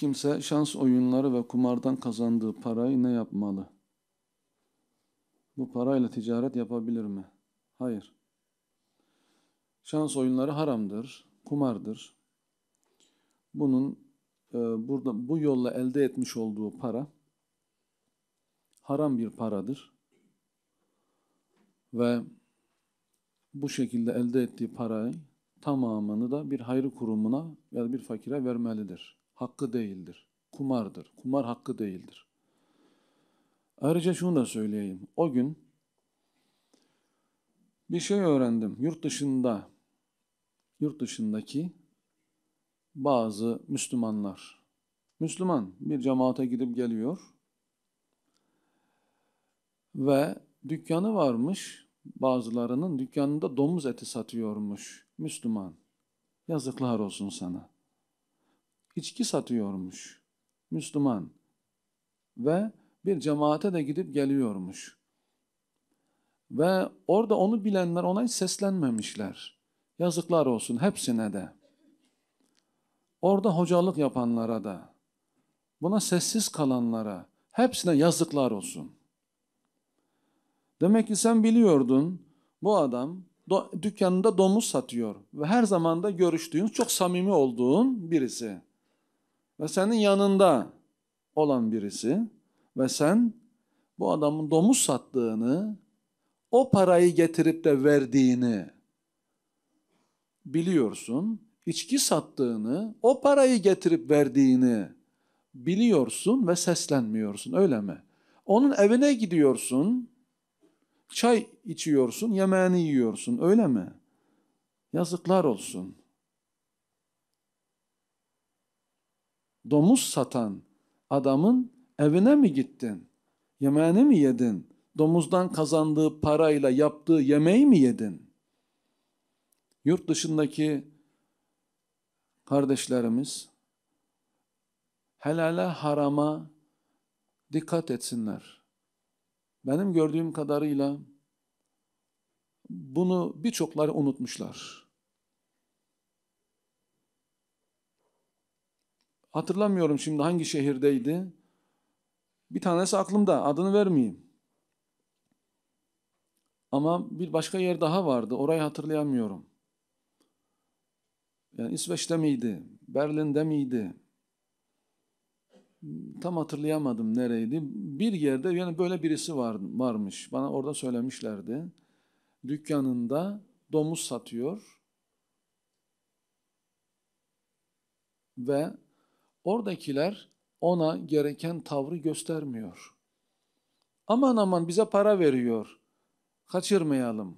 Kimse şans oyunları ve kumardan kazandığı parayı ne yapmalı? Bu parayla ticaret yapabilir mi? Hayır. Şans oyunları haramdır, kumardır. Bunun e, burada bu yolla elde etmiş olduğu para haram bir paradır. Ve bu şekilde elde ettiği parayı tamamını da bir hayır kurumuna ya da bir fakire vermelidir hakkı değildir. Kumardır. Kumar hakkı değildir. Ayrıca şunu da söyleyeyim. O gün bir şey öğrendim. Yurt dışında yurt dışındaki bazı Müslümanlar Müslüman bir cemaate gidip geliyor ve dükkanı varmış bazılarının dükkanında domuz eti satıyormuş Müslüman. Yazıklar olsun sana içki satıyormuş. Müslüman. Ve bir cemaate de gidip geliyormuş. Ve orada onu bilenler ona hiç seslenmemişler. Yazıklar olsun hepsine de. Orada hocalık yapanlara da, buna sessiz kalanlara, hepsine yazıklar olsun. Demek ki sen biliyordun bu adam do dükkanında domuz satıyor ve her zaman da görüştüğün, çok samimi olduğun birisi ve senin yanında olan birisi ve sen bu adamın domuz sattığını, o parayı getirip de verdiğini biliyorsun, içki sattığını, o parayı getirip verdiğini biliyorsun ve seslenmiyorsun öyle mi? Onun evine gidiyorsun, çay içiyorsun, yemeğini yiyorsun öyle mi? Yazıklar olsun. domuz satan adamın evine mi gittin? Yemeğini mi yedin? Domuzdan kazandığı parayla yaptığı yemeği mi yedin? Yurt dışındaki kardeşlerimiz helale harama dikkat etsinler. Benim gördüğüm kadarıyla bunu birçokları unutmuşlar. Hatırlamıyorum şimdi hangi şehirdeydi. Bir tanesi aklımda adını vermeyeyim. Ama bir başka yer daha vardı orayı hatırlayamıyorum. Yani İsveç'te miydi? Berlin'de miydi? Tam hatırlayamadım nereydi. Bir yerde yani böyle birisi var, varmış. Bana orada söylemişlerdi. Dükkanında domuz satıyor. Ve Oradakiler ona gereken tavrı göstermiyor. Aman aman bize para veriyor. Kaçırmayalım.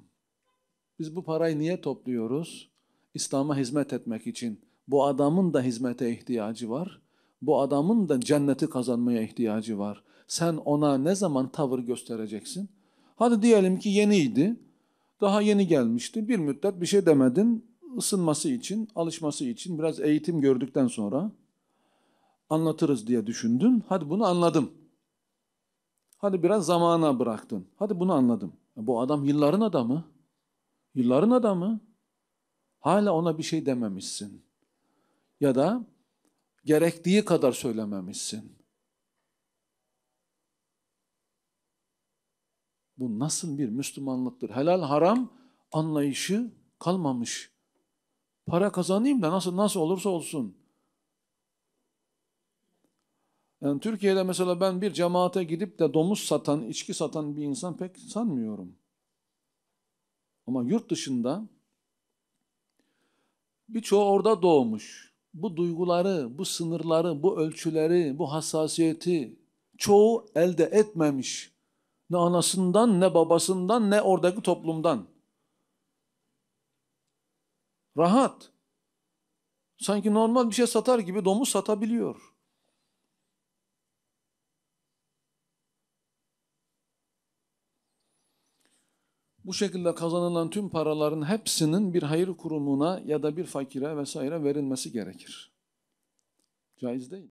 Biz bu parayı niye topluyoruz? İslam'a hizmet etmek için. Bu adamın da hizmete ihtiyacı var. Bu adamın da cenneti kazanmaya ihtiyacı var. Sen ona ne zaman tavır göstereceksin? Hadi diyelim ki yeniydi. Daha yeni gelmişti. Bir müddet bir şey demedin. Isınması için, alışması için biraz eğitim gördükten sonra anlatırız diye düşündün. Hadi bunu anladım. Hadi biraz zamana bıraktın. Hadi bunu anladım. Bu adam yılların adamı. Yılların adamı. Hala ona bir şey dememişsin. Ya da gerektiği kadar söylememişsin. Bu nasıl bir Müslümanlıktır? Helal haram anlayışı kalmamış. Para kazanayım da nasıl nasıl olursa olsun. Yani Türkiye'de mesela ben bir cemaate gidip de domuz satan, içki satan bir insan pek sanmıyorum. Ama yurt dışında birçoğu orada doğmuş. Bu duyguları, bu sınırları, bu ölçüleri, bu hassasiyeti çoğu elde etmemiş. Ne anasından, ne babasından, ne oradaki toplumdan. Rahat. Sanki normal bir şey satar gibi domuz satabiliyor. Bu şekilde kazanılan tüm paraların hepsinin bir hayır kurumuna ya da bir fakire vesaire verilmesi gerekir. Caiz değil.